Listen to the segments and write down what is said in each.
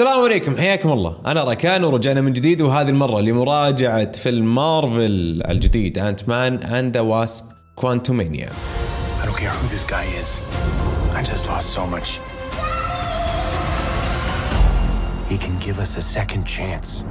السلام عليكم حياكم الله انا ركان ورجعنا من جديد وهذه المره لمراجعه فيلم مارفل الجديد انت مان اند ذا واسب كوانتومينيا I don't care who this guy is. I just lost so much. He can give us a second chance.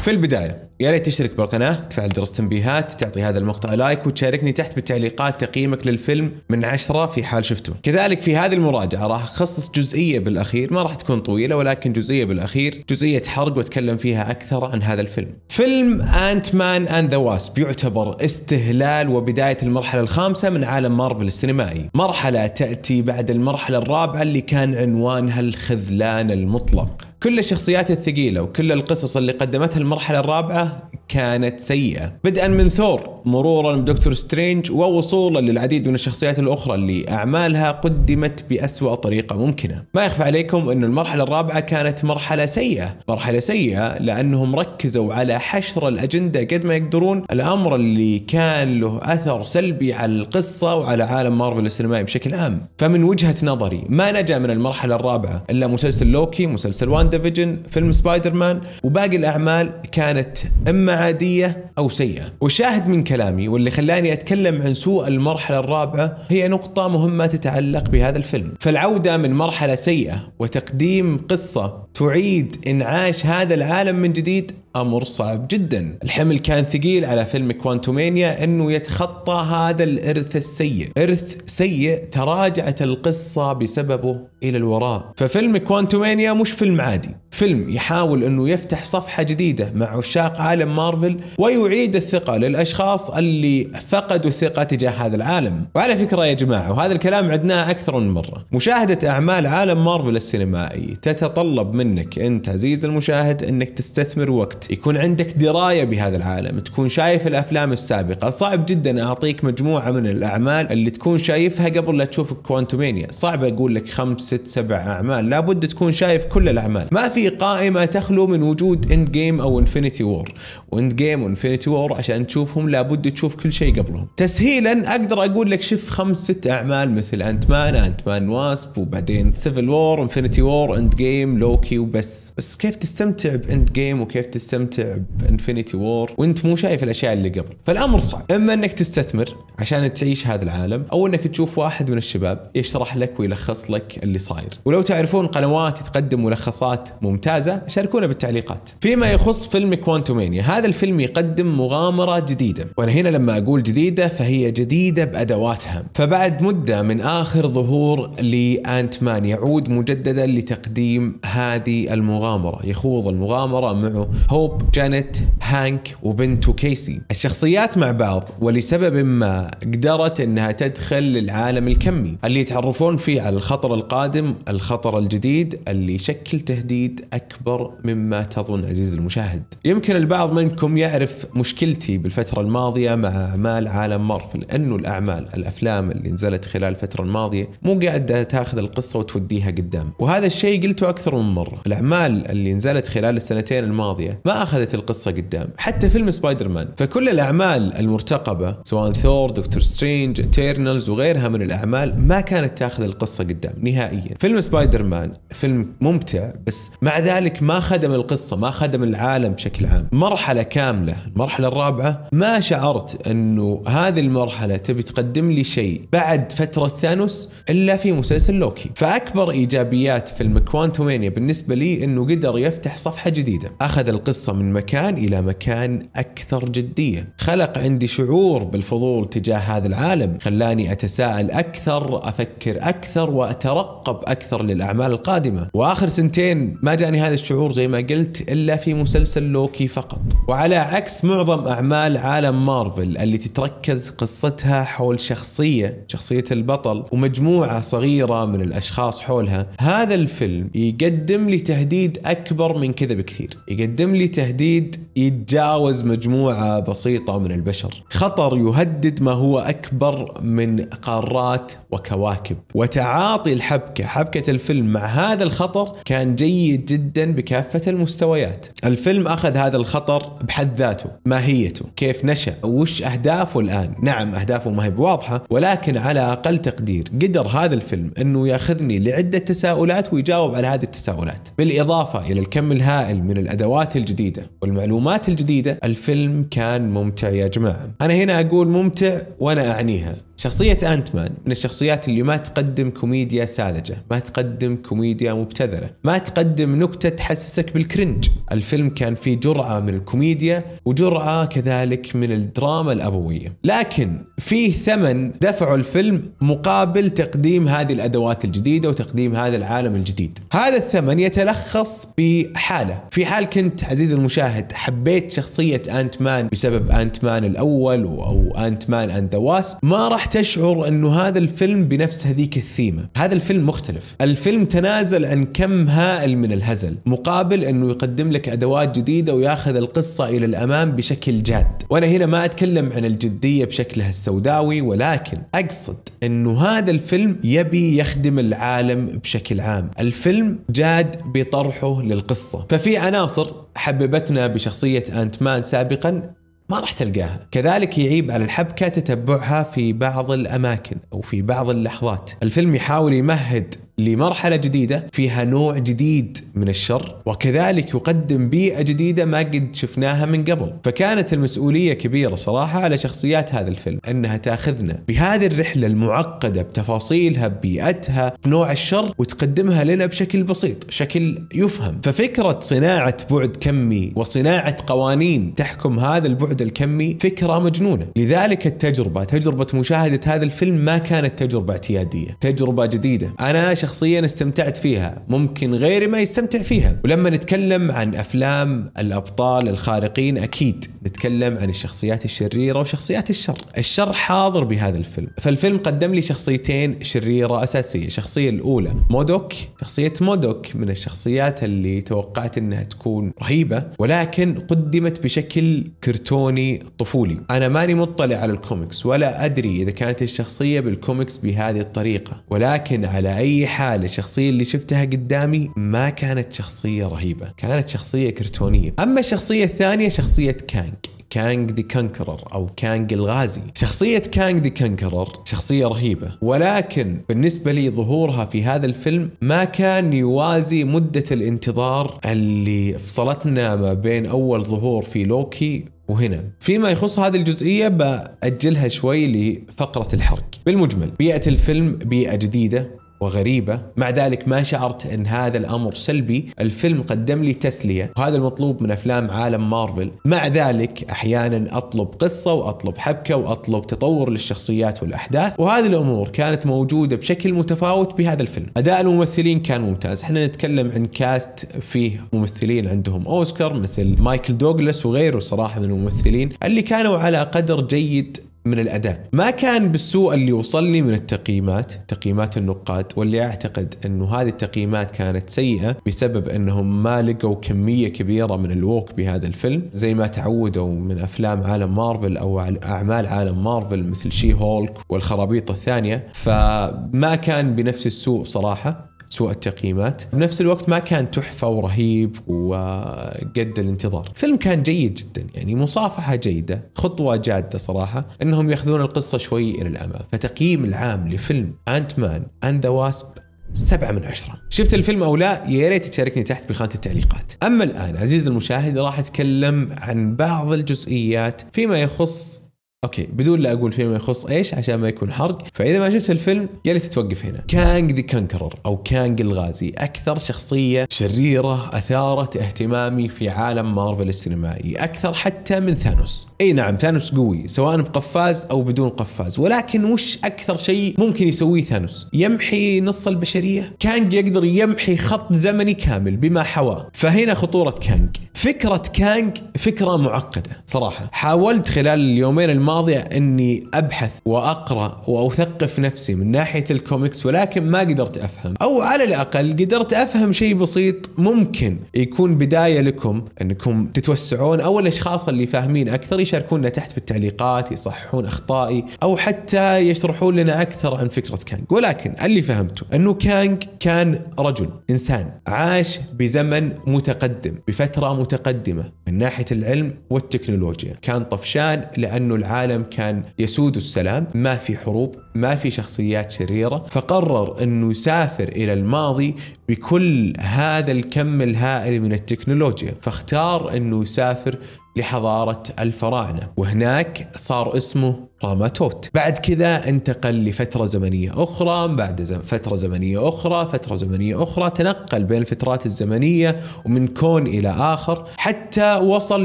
في البداية يا ريت تشترك بالقناة تفعل جرس التنبيهات تعطي هذا المقطع لايك وتشاركني تحت بالتعليقات تقييمك للفيلم من عشرة في حال شفته كذلك في هذه المراجعة راح أخصص جزئية بالأخير ما راح تكون طويلة ولكن جزئية بالأخير جزئية حرق وأتكلم فيها أكثر عن هذا الفيلم فيلم أنت مان أند ذا واسب يعتبر استهلال وبداية المرحلة الخامسة من عالم مارفل السينمائي مرحلة تأتي بعد المرحلة الرابعة اللي كان عنوانها الخذلان المطلق كل الشخصيات الثقيلة وكل القصص اللي قدمتها المرحلة الرابعة كانت سيئة بدءا من ثور مرورا بدكتور سترينج ووصولا للعديد من الشخصيات الأخرى اللي أعمالها قدمت بأسوأ طريقة ممكنة ما يخفى عليكم أن المرحلة الرابعة كانت مرحلة سيئة مرحلة سيئة لأنهم ركزوا على حشر الأجندة قد ما يقدرون الأمر اللي كان له أثر سلبي على القصة وعلى عالم مارفل السينمائي بشكل عام فمن وجهة نظري ما نجا من المرحلة الرابعة إلا مسلسل لوكي مسلسل وان ديفيجن فيلم سبايدر مان وباقي الأعمال كانت إما عادية أو سيئة وشاهد من كلامي واللي خلاني أتكلم عن سوء المرحلة الرابعة هي نقطة مهمة تتعلق بهذا الفيلم فالعودة من مرحلة سيئة وتقديم قصة تعيد إنعاش هذا العالم من جديد امر صعب جدا الحمل كان ثقيل على فيلم كوانتومينيا انه يتخطى هذا الارث السيء ارث سيء تراجعت القصه بسببه الى الوراء ففيلم كوانتومينيا مش فيلم عادي فيلم يحاول انه يفتح صفحه جديده مع عشاق عالم مارفل ويعيد الثقه للاشخاص اللي فقدوا الثقه تجاه هذا العالم وعلى فكره يا جماعه وهذا الكلام عدناه اكثر من مره مشاهده اعمال عالم مارفل السينمائي تتطلب منك انت عزيز المشاهد انك تستثمر وقت يكون عندك درايه بهذا العالم تكون شايف الافلام السابقه صعب جدا اعطيك مجموعه من الاعمال اللي تكون شايفها قبل لا تشوف كوانتومينيا صعب اقول لك خمس ست سبع اعمال لابد تكون شايف كل الاعمال ما في قائمه تخلو من وجود اند جيم او انفنتي وور واند جيم وانفنتي وور عشان تشوفهم لابد تشوف كل شيء قبلهم تسهيلا اقدر اقول لك شف خمس ست اعمال مثل انت مان انت مان واسب وبعدين سيفل وور انفنتي وور اند جيم لوكي وبس بس كيف تستمتع باند جيم وكيف تستمتع بانفنتي وور وانت مو شايف الاشياء اللي قبل فالامر صعب اما انك تستثمر عشان تعيش هذا العالم او انك تشوف واحد من الشباب يشرح لك ويلخص لك اللي صاير ولو تعرفون قنوات تقدم ملخصات ممتازه شاركونا بالتعليقات فيما يخص فيلم كوانتومينيا هذا الفيلم يقدم مغامره جديده وانا هنا لما اقول جديده فهي جديده بادواتها فبعد مده من اخر ظهور لانت مان يعود مجددا لتقديم هذه المغامره يخوض المغامره معه هوب جانيت هانك وبنته كيسي الشخصيات مع بعض ولسبب ما قدرت انها تدخل للعالم الكمي اللي يتعرفون فيه على الخطر القادم الخطر الجديد اللي يشكل تهديد اكبر مما تظن عزيزي المشاهد. يمكن البعض منكم يعرف مشكلتي بالفتره الماضيه مع اعمال عالم مارفل انه الاعمال الافلام اللي نزلت خلال الفتره الماضيه مو قاعده تاخذ القصه وتوديها قدام، وهذا الشيء قلته اكثر من مره، الاعمال اللي نزلت خلال السنتين الماضيه ما اخذت القصه قدام، حتى فيلم سبايدر مان، فكل الاعمال المرتقبه سواء ثور، دكتور سترينج، تيرنلز وغيرها من الاعمال ما كانت تاخذ القصه قدام نهائيا. فيلم سبايدر مان فيلم ممتع بس ما مع ذلك ما خدم القصة ما خدم العالم بشكل عام مرحلة كاملة المرحلة الرابعة ما شعرت أنه هذه المرحلة تبي تقدم لي شيء بعد فترة ثانوس إلا في مسلسل لوكي فأكبر إيجابيات فيلم المكوانتومينيا بالنسبة لي أنه قدر يفتح صفحة جديدة أخذ القصة من مكان إلى مكان أكثر جدية خلق عندي شعور بالفضول تجاه هذا العالم خلاني أتساءل أكثر أفكر أكثر وأترقب أكثر للأعمال القادمة وآخر سنتين ما جاني هذا الشعور زي ما قلت الا في مسلسل لوكي فقط وعلى عكس معظم اعمال عالم مارفل اللي تتركز قصتها حول شخصيه شخصيه البطل ومجموعه صغيره من الاشخاص حولها هذا الفيلم يقدم لي تهديد اكبر من كذا بكثير يقدم لي تهديد يتجاوز مجموعه بسيطه من البشر خطر يهدد ما هو اكبر من قارات وكواكب وتعاطي الحبكه حبكه الفيلم مع هذا الخطر كان جيد جدا بكافة المستويات الفيلم أخذ هذا الخطر بحد ذاته ماهيته كيف نشأ وش أهدافه الآن نعم أهدافه ما هي بواضحة ولكن على أقل تقدير قدر هذا الفيلم أنه ياخذني لعدة تساؤلات ويجاوب على هذه التساؤلات بالإضافة إلى الكم الهائل من الأدوات الجديدة والمعلومات الجديدة الفيلم كان ممتع يا جماعة أنا هنا أقول ممتع وأنا أعنيها شخصية أنت مان من الشخصيات اللي ما تقدم كوميديا ساذجة ما تقدم كوميديا مبتذلة ما تقدم نكتة تحسسك بالكرنج الفيلم كان فيه جرعة من الكوميديا وجرعة كذلك من الدراما الأبوية لكن فيه ثمن دفعه الفيلم مقابل تقديم هذه الأدوات الجديدة وتقديم هذا العالم الجديد هذا الثمن يتلخص بحالة في حال كنت عزيزي المشاهد حبيت شخصية أنت مان بسبب أنت مان الأول أو أنت مان أند واسب ما راح تشعر انه هذا الفيلم بنفس هذيك الثيمه، هذا الفيلم مختلف، الفيلم تنازل عن كم هائل من الهزل، مقابل انه يقدم لك ادوات جديده وياخذ القصه الى الامام بشكل جاد، وانا هنا ما اتكلم عن الجديه بشكلها السوداوي ولكن اقصد انه هذا الفيلم يبي يخدم العالم بشكل عام، الفيلم جاد بطرحه للقصه، ففي عناصر حببتنا بشخصيه انت مان سابقا ما راح تلقاها كذلك يعيب على الحبكة تتبعها في بعض الأماكن أو في بعض اللحظات الفيلم يحاول يمهد لمرحله جديده فيها نوع جديد من الشر وكذلك يقدم بيئه جديده ما قد شفناها من قبل فكانت المسؤوليه كبيره صراحه على شخصيات هذا الفيلم انها تاخذنا بهذه الرحله المعقده بتفاصيلها ببيئتها بنوع الشر وتقدمها لنا بشكل بسيط شكل يفهم ففكره صناعه بعد كمي وصناعه قوانين تحكم هذا البعد الكمي فكره مجنونه لذلك التجربه تجربه مشاهده هذا الفيلم ما كانت تجربه اعتياديه تجربه جديده انا شخص شخصيا استمتعت فيها ممكن غيري ما يستمتع فيها ولما نتكلم عن أفلام الأبطال الخارقين أكيد نتكلم عن الشخصيات الشريرة وشخصيات الشر الشر حاضر بهذا الفيلم فالفيلم قدم لي شخصيتين شريرة أساسية الشخصية الأولى مودوك شخصية مودوك من الشخصيات اللي توقعت أنها تكون رهيبة ولكن قدمت بشكل كرتوني طفولي أنا ماني مطلع على الكوميكس ولا أدري إذا كانت الشخصية بالكوميكس بهذه الطريقة ولكن على أي حاله الشخصيه اللي شفتها قدامي ما كانت شخصيه رهيبه كانت شخصيه كرتونيه اما الشخصيه الثانيه شخصيه كانج كانج ذا كنكرر او كانج الغازي شخصية كانج ذا كنكرر شخصية رهيبة ولكن بالنسبة لي ظهورها في هذا الفيلم ما كان يوازي مدة الانتظار اللي فصلتنا ما بين أول ظهور في لوكي وهنا فيما يخص هذه الجزئية بأجلها شوي لفقرة الحرق بالمجمل بيئة الفيلم بيئة جديدة وغريبة مع ذلك ما شعرت أن هذا الأمر سلبي الفيلم قدم لي تسلية وهذا المطلوب من أفلام عالم مارفل مع ذلك أحيانا أطلب قصة وأطلب حبكة وأطلب تطور للشخصيات والأحداث وهذه الأمور كانت موجودة بشكل متفاوت بهذا الفيلم أداء الممثلين كان ممتاز احنا نتكلم عن كاست فيه ممثلين عندهم أوسكار مثل مايكل دوغلاس وغيره صراحة من الممثلين اللي كانوا على قدر جيد من الاداء، ما كان بالسوء اللي وصلني من التقييمات، تقييمات النقاد واللي اعتقد انه هذه التقييمات كانت سيئه بسبب انهم ما لقوا كميه كبيره من الووك بهذا الفيلم، زي ما تعودوا من افلام عالم مارفل او اعمال عالم مارفل مثل شي هولك والخرابيط الثانيه، فما كان بنفس السوء صراحه، سوء التقييمات بنفس الوقت ما كان تحفة ورهيب وقد الانتظار فيلم كان جيد جدا يعني مصافحة جيدة خطوة جادة صراحة انهم ياخذون القصة شوي الى الامام فتقييم العام لفيلم انت مان اند ذا واسب سبعة من عشرة شفت الفيلم أو لا يا ريت تشاركني تحت بخانة التعليقات أما الآن عزيزي المشاهد راح أتكلم عن بعض الجزئيات فيما يخص اوكي بدون لا اقول فيما يخص ايش عشان ما يكون حرق فاذا ما شفت الفيلم يا ريت توقف هنا كانج ذا كانكرر او كانج الغازي اكثر شخصيه شريره اثارت اهتمامي في عالم مارفل السينمائي اكثر حتى من ثانوس اي نعم ثانوس قوي سواء بقفاز او بدون قفاز ولكن وش اكثر شيء ممكن يسويه ثانوس يمحي نص البشريه كانج يقدر يمحي خط زمني كامل بما حواه فهنا خطوره كانج فكره كانج فكره معقده صراحه حاولت خلال اليومين الم الماضية أني أبحث وأقرأ وأثقف نفسي من ناحية الكوميكس ولكن ما قدرت أفهم أو على الأقل قدرت أفهم شيء بسيط ممكن يكون بداية لكم أنكم تتوسعون أو الأشخاص اللي فاهمين أكثر يشاركونا تحت بالتعليقات يصححون أخطائي أو حتى يشرحون لنا أكثر عن فكرة كانج ولكن اللي فهمته أنه كانج كان رجل إنسان عاش بزمن متقدم بفترة متقدمة من ناحية العلم والتكنولوجيا كان طفشان لأنه العالم العالم كان يسود السلام ما في حروب ما في شخصيات شريرة فقرر أنه يسافر إلى الماضي بكل هذا الكم الهائل من التكنولوجيا فاختار انه يسافر لحضارة الفراعنة وهناك صار اسمه راماتوت بعد كذا انتقل لفترة زمنية أخرى بعد زم... فترة زمنية أخرى فترة زمنية أخرى تنقل بين الفترات الزمنية ومن كون إلى آخر حتى وصل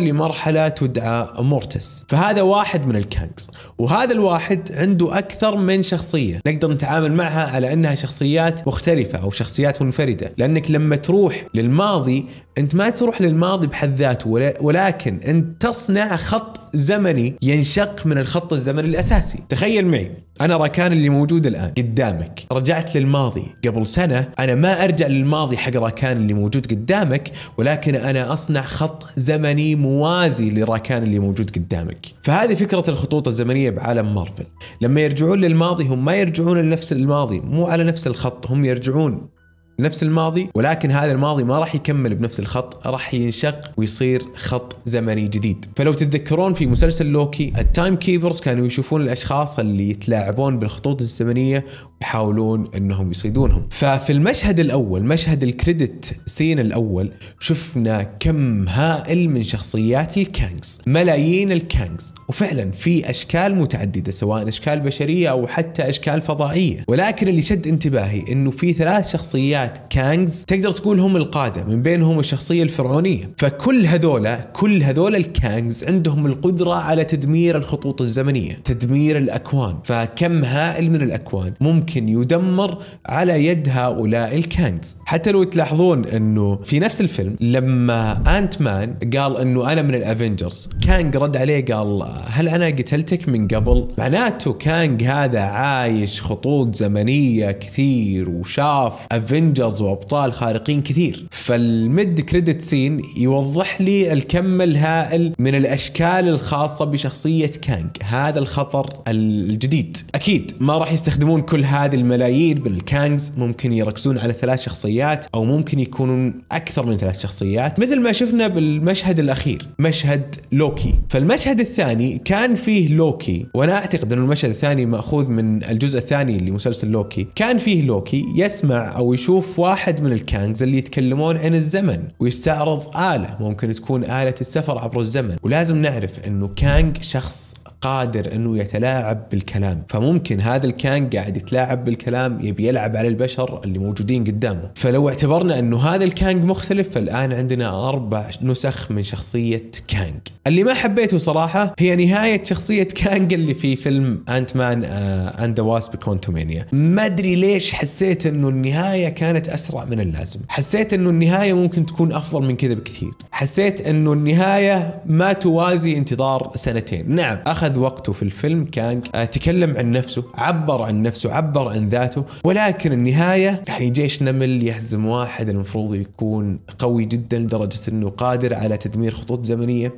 لمرحلة تدعى مورتس فهذا واحد من الكانكس وهذا الواحد عنده أكثر من شخصية نقدر نتعامل معها على أنها شخصيات مختلفة أو شخصيات منفردة تريده لأنك لما تروح للماضي أنت ما تروح للماضي بحد ذاته ولكن أنت تصنع خط زمني ينشق من الخط الزمني الأساسي تخيل معي أنا راكان اللي موجود الآن قدامك رجعت للماضي قبل سنة أنا ما أرجع للماضي حق راكان اللي موجود قدامك ولكن أنا أصنع خط زمني موازي لراكان اللي موجود قدامك فهذه فكرة الخطوط الزمنية بعالم مارفل لما يرجعون للماضي هم ما يرجعون لنفس الماضي مو على نفس الخط هم يرجعون نفس الماضي ولكن هذا الماضي ما راح يكمل بنفس الخط راح ينشق ويصير خط زمني جديد فلو تتذكرون في مسلسل لوكي التايم كيبرز كانوا يشوفون الاشخاص اللي يتلاعبون بالخطوط الزمنيه ويحاولون انهم يصيدونهم ففي المشهد الاول مشهد الكريدت سين الاول شفنا كم هائل من شخصيات الكانجز ملايين الكانجز وفعلا في اشكال متعدده سواء اشكال بشريه او حتى اشكال فضائيه ولكن اللي شد انتباهي انه في ثلاث شخصيات شخصيات كانجز تقدر تقول هم القاده من بينهم الشخصيه الفرعونيه فكل هذولا كل هذولا الكانجز عندهم القدره على تدمير الخطوط الزمنيه تدمير الاكوان فكم هائل من الاكوان ممكن يدمر على يد هؤلاء الكانجز حتى لو تلاحظون انه في نفس الفيلم لما انت مان قال انه انا من الافنجرز كانج رد عليه قال هل انا قتلتك من قبل معناته كانج هذا عايش خطوط زمنيه كثير وشاف افنجرز منجز وابطال خارقين كثير فالميد كريدت سين يوضح لي الكم الهائل من الاشكال الخاصه بشخصيه كانج هذا الخطر الجديد اكيد ما راح يستخدمون كل هذه الملايين من الكانجز ممكن يركزون على ثلاث شخصيات او ممكن يكونون اكثر من ثلاث شخصيات مثل ما شفنا بالمشهد الاخير مشهد لوكي فالمشهد الثاني كان فيه لوكي وانا اعتقد ان المشهد الثاني ماخوذ من الجزء الثاني لمسلسل لوكي كان فيه لوكي يسمع او يشوف نشوف واحد من الكانجز اللي يتكلمون عن الزمن ويستعرض آلة ممكن تكون آلة السفر عبر الزمن ولازم نعرف أنه كانج شخص قادر انه يتلاعب بالكلام فممكن هذا الكان قاعد يتلاعب بالكلام يبي يلعب على البشر اللي موجودين قدامه فلو اعتبرنا انه هذا الكانج مختلف فالان عندنا اربع نسخ من شخصيه كانج اللي ما حبيته صراحه هي نهايه شخصيه كانج اللي في فيلم انت مان اند واسب كونتومينيا ما ادري ليش حسيت انه النهايه كانت اسرع من اللازم حسيت انه النهايه ممكن تكون افضل من كذا بكثير حسيت انه النهايه ما توازي انتظار سنتين نعم اخذ أخذ وقته في الفيلم كان تكلم عن نفسه عبر عن نفسه عبر عن ذاته ولكن النهاية يعني جيش نمل يهزم واحد المفروض يكون قوي جدا لدرجة أنه قادر على تدمير خطوط زمنية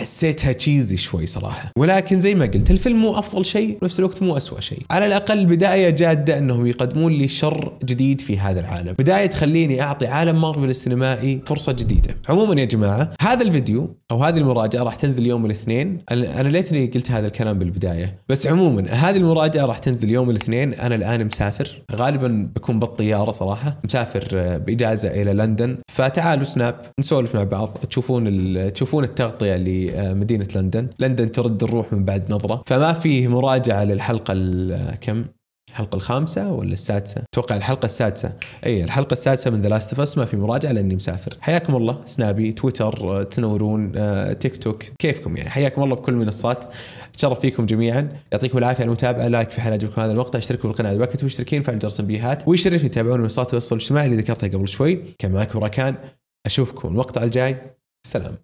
حسيتها تشيزي شوي صراحه ولكن زي ما قلت الفيلم مو افضل شيء ونفس الوقت مو اسوء شيء على الاقل بدايه جاده انهم يقدمون لي شر جديد في هذا العالم بدايه تخليني اعطي عالم مارفل السينمائي فرصه جديده عموما يا جماعه هذا الفيديو او هذه المراجعه راح تنزل يوم الاثنين انا ليتني قلت هذا الكلام بالبدايه بس عموما هذه المراجعه راح تنزل يوم الاثنين انا الان مسافر غالبا بكون بالطياره صراحه مسافر آه، باجازه الى لندن فتعالوا سناب نسولف مع بعض تشوفون تشوفون التغطيه اللي مدينه لندن لندن ترد الروح من بعد نظره فما فيه مراجعه للحلقه كم الحلقه الخامسه ولا السادسه؟ اتوقع الحلقه السادسه، اي الحلقه السادسه من ذا لاست اوف ما في مراجعه لاني مسافر، حياكم الله سنابي، تويتر، تنورون، آه، تيك توك، كيفكم يعني، حياكم الله بكل المنصات، اتشرف فيكم جميعا، يعطيكم العافيه على المتابعه، لايك في حال عجبكم هذا المقطع، اشتركوا بالقناه اذا ما كنتم مشتركين، فعلوا جرس التنبيهات، ويشرفني تتابعون منصات التواصل الاجتماعي اللي ذكرتها قبل شوي، كان معكم راكان، اشوفكم المقطع الجاي، سلام.